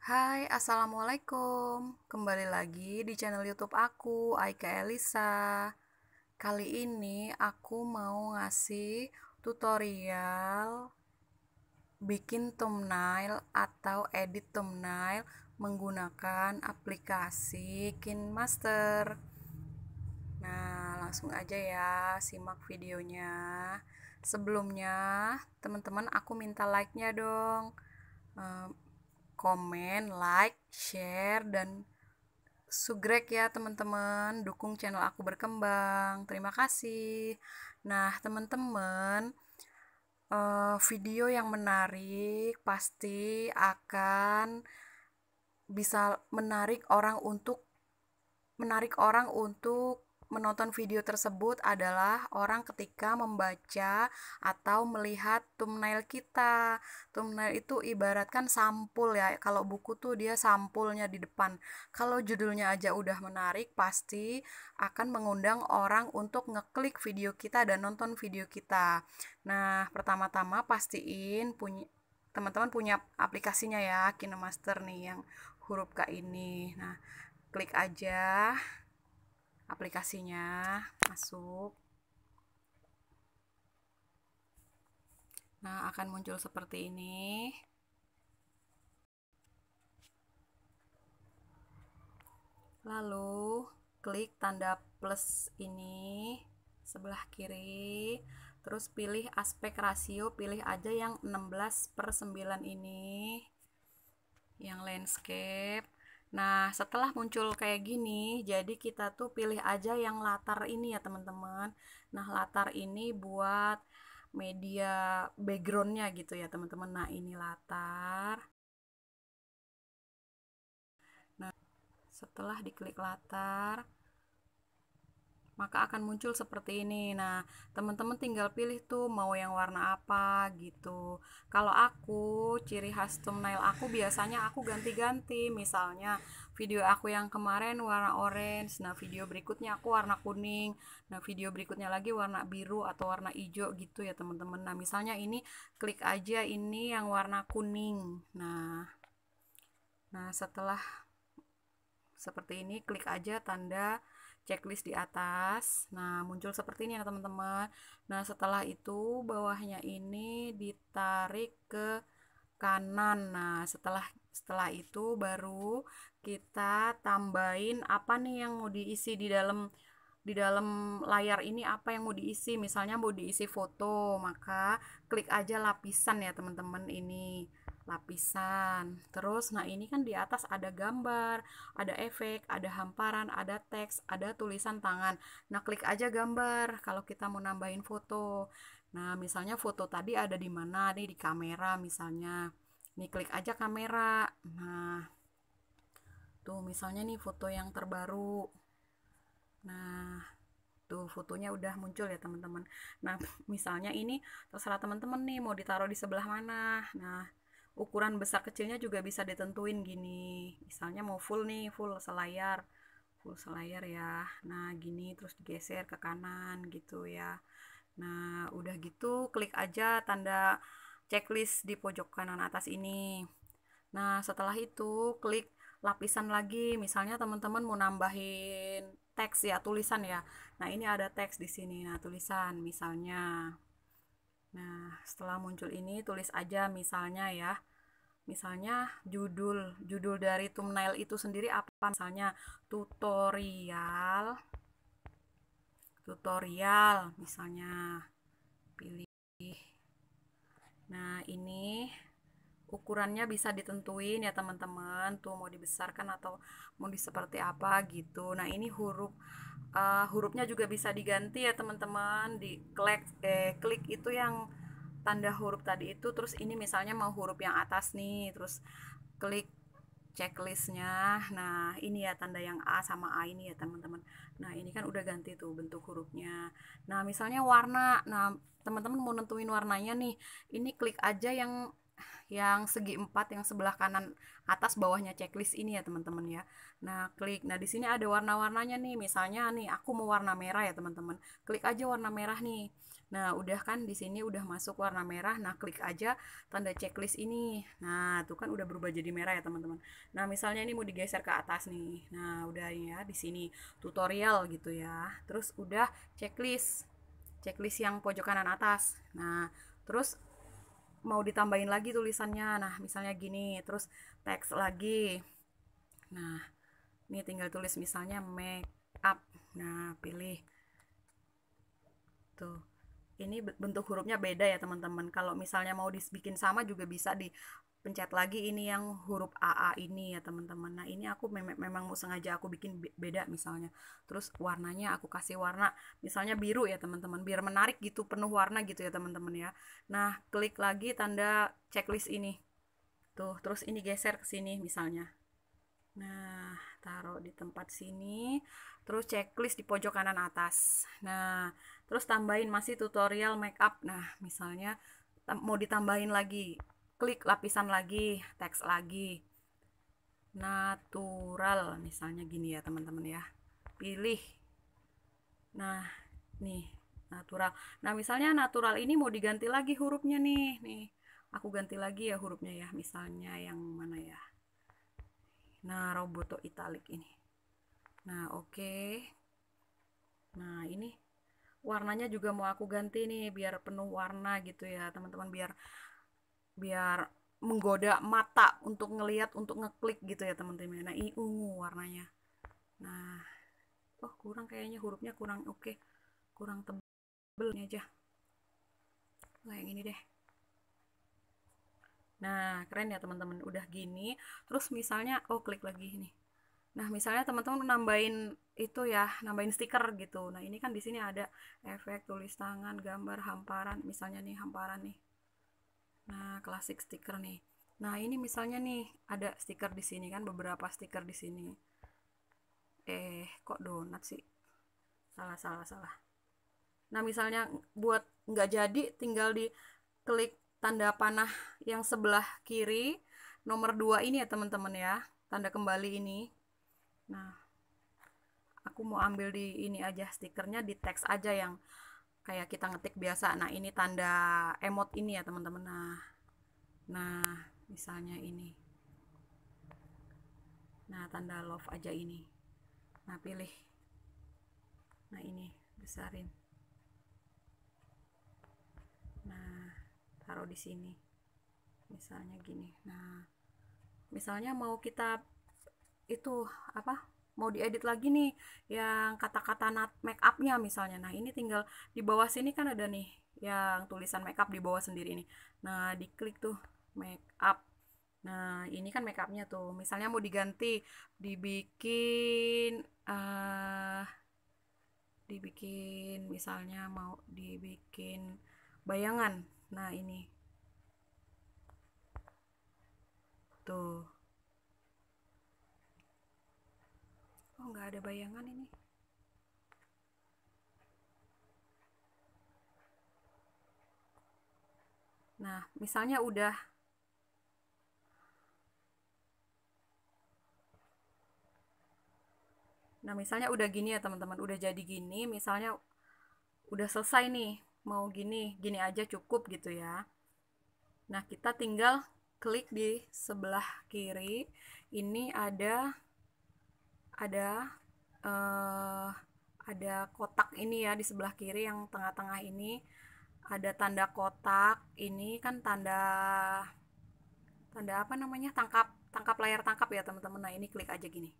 Hai, Assalamualaikum Kembali lagi di channel youtube aku, Aika Elisa Kali ini aku mau ngasih tutorial Bikin thumbnail atau edit thumbnail Menggunakan aplikasi KineMaster Nah, langsung aja ya, simak videonya sebelumnya teman-teman aku minta like-nya dong komen, like, share, dan subscribe ya teman-teman dukung channel aku berkembang terima kasih nah teman-teman uh, video yang menarik pasti akan bisa menarik orang untuk menarik orang untuk menonton video tersebut adalah orang ketika membaca atau melihat thumbnail kita. Thumbnail itu ibaratkan sampul ya. Kalau buku tuh dia sampulnya di depan. Kalau judulnya aja udah menarik, pasti akan mengundang orang untuk ngeklik video kita dan nonton video kita. Nah, pertama-tama pastiin punya teman-teman punya aplikasinya ya Kinemaster nih yang huruf K ini. Nah, klik aja aplikasinya masuk nah akan muncul seperti ini lalu klik tanda plus ini sebelah kiri terus pilih aspek rasio pilih aja yang 16 per 9 ini yang landscape Nah, setelah muncul kayak gini, jadi kita tuh pilih aja yang latar ini ya teman-teman. Nah, latar ini buat media backgroundnya gitu ya teman-teman. Nah, ini latar. Nah, setelah diklik latar, maka akan muncul seperti ini. Nah, teman-teman tinggal pilih tuh mau yang warna apa gitu. Kalau aku, ciri khas thumbnail aku biasanya aku ganti-ganti. Misalnya video aku yang kemarin warna orange, nah video berikutnya aku warna kuning, nah video berikutnya lagi warna biru atau warna hijau gitu ya teman-teman. Nah, misalnya ini klik aja ini yang warna kuning. Nah, Nah, setelah seperti ini, klik aja tanda checklist di atas nah muncul seperti ini ya teman-teman nah setelah itu bawahnya ini ditarik ke kanan nah setelah setelah itu baru kita tambahin apa nih yang mau diisi di dalam di dalam layar ini apa yang mau diisi misalnya mau diisi foto maka klik aja lapisan ya teman-teman ini lapisan. Terus, nah ini kan di atas ada gambar, ada efek, ada hamparan, ada teks, ada tulisan tangan. Nah, klik aja gambar kalau kita mau nambahin foto. Nah, misalnya foto tadi ada di mana? Nih di kamera misalnya. Nih klik aja kamera. Nah, tuh misalnya nih foto yang terbaru. Nah, tuh fotonya udah muncul ya teman-teman. Nah, misalnya ini terserah teman-teman nih mau ditaruh di sebelah mana. Nah, ukuran besar kecilnya juga bisa ditentuin gini misalnya mau full nih full selayar full selayar ya nah gini terus digeser ke kanan gitu ya nah udah gitu klik aja tanda checklist di pojok kanan atas ini nah setelah itu klik lapisan lagi misalnya teman-teman mau nambahin teks ya tulisan ya nah ini ada teks di sini nah tulisan misalnya nah setelah muncul ini tulis aja misalnya ya misalnya judul judul dari thumbnail itu sendiri apa misalnya tutorial tutorial misalnya pilih nah ini ukurannya bisa ditentuin ya teman-teman tuh mau dibesarkan atau mau di seperti apa gitu nah ini huruf uh, hurufnya juga bisa diganti ya teman-teman di klik eh, klik itu yang tanda huruf tadi itu terus ini misalnya mau huruf yang atas nih terus klik checklistnya nah ini ya tanda yang A sama A ini ya teman-teman nah ini kan udah ganti tuh bentuk hurufnya nah misalnya warna nah teman-teman mau nentuin warnanya nih ini klik aja yang yang segi empat yang sebelah kanan atas bawahnya checklist ini ya teman-teman ya. Nah klik. Nah di sini ada warna-warnanya nih. Misalnya nih aku mau warna merah ya teman-teman. Klik aja warna merah nih. Nah udah kan di sini udah masuk warna merah. Nah klik aja tanda checklist ini. Nah tuh kan udah berubah jadi merah ya teman-teman. Nah misalnya ini mau digeser ke atas nih. Nah udah ya di sini tutorial gitu ya. Terus udah checklist checklist yang pojok kanan atas. Nah, terus mau ditambahin lagi tulisannya nah misalnya gini terus teks lagi nah ini tinggal tulis misalnya make up nah pilih tuh ini bentuk hurufnya beda ya teman-teman kalau misalnya mau dibikin sama juga bisa dipencet lagi ini yang huruf AA ini ya teman-teman nah ini aku me memang mau sengaja aku bikin beda misalnya terus warnanya aku kasih warna misalnya biru ya teman-teman biar menarik gitu penuh warna gitu ya teman-teman ya nah klik lagi tanda checklist ini tuh terus ini geser ke sini misalnya Nah, taruh di tempat sini, terus checklist di pojok kanan atas. Nah, terus tambahin masih tutorial makeup nah misalnya mau ditambahin lagi klik lapisan lagi teks lagi natural misalnya gini ya teman-teman ya pilih nah nih natural nah misalnya natural ini mau diganti lagi hurufnya nih nih aku ganti lagi ya hurufnya ya misalnya yang mana ya nah roboto italic ini nah oke okay. nah ini warnanya juga mau aku ganti nih biar penuh warna gitu ya teman-teman biar biar menggoda mata untuk ngelihat untuk ngeklik gitu ya teman-teman nah ini ungu warnanya nah oh kurang kayaknya hurufnya kurang oke okay. kurang tebel ini aja nah yang ini deh nah keren ya teman-teman udah gini terus misalnya oh klik lagi nih Nah, misalnya teman-teman nambahin itu ya, nambahin stiker gitu. Nah, ini kan di sini ada efek tulis tangan, gambar, hamparan. Misalnya nih hamparan nih. Nah, klasik stiker nih. Nah, ini misalnya nih ada stiker di sini kan beberapa stiker di sini. Eh, kok donat sih? Salah, salah, salah. Nah, misalnya buat nggak jadi tinggal di klik tanda panah yang sebelah kiri nomor 2 ini ya, teman-teman ya. Tanda kembali ini nah aku mau ambil di ini aja stikernya di teks aja yang kayak kita ngetik biasa nah ini tanda emot ini ya teman-teman nah nah misalnya ini nah tanda love aja ini nah pilih nah ini besarin nah taruh di sini misalnya gini nah misalnya mau kita itu apa mau diedit lagi nih yang kata-kata not make upnya misalnya nah ini tinggal di bawah sini kan ada nih yang tulisan make up di bawah sendiri ini nah diklik tuh make up nah ini kan make upnya tuh misalnya mau diganti dibikin uh, dibikin misalnya mau dibikin bayangan nah ini ada bayangan ini nah misalnya udah nah misalnya udah gini ya teman-teman udah jadi gini misalnya udah selesai nih mau gini gini aja cukup gitu ya nah kita tinggal klik di sebelah kiri ini ada ada uh, ada kotak ini ya di sebelah kiri yang tengah-tengah ini ada tanda kotak ini kan tanda tanda apa namanya tangkap tangkap layar tangkap ya teman-teman nah ini klik aja gini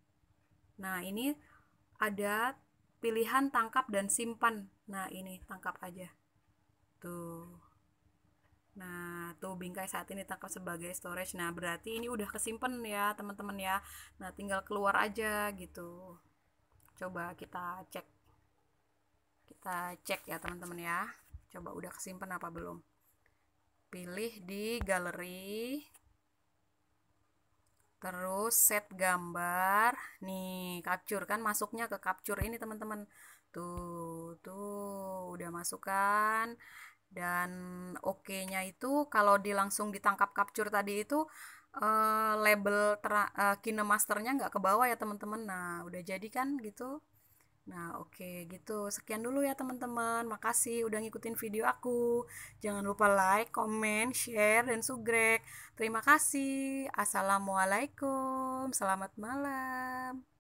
nah ini ada pilihan tangkap dan simpan nah ini tangkap aja tuh Nah, tuh bingkai saat ini tangkap sebagai storage. Nah, berarti ini udah kesimpan ya, teman-teman ya. Nah, tinggal keluar aja gitu coba kita cek kita cek ya teman-teman ya coba udah kesimpan apa belum pilih di galeri terus set gambar nih capture kan masuknya ke capture ini teman-teman tuh tuh udah masukkan dan oke nya itu kalau di langsung ditangkap capture tadi itu uh, label uh, eh, kinemasternya nggak ke bawah ya teman-teman nah udah jadi kan gitu Nah, oke okay, gitu. Sekian dulu ya teman-teman. Makasih udah ngikutin video aku. Jangan lupa like, comment, share, dan subscribe, Terima kasih. Assalamualaikum. Selamat malam.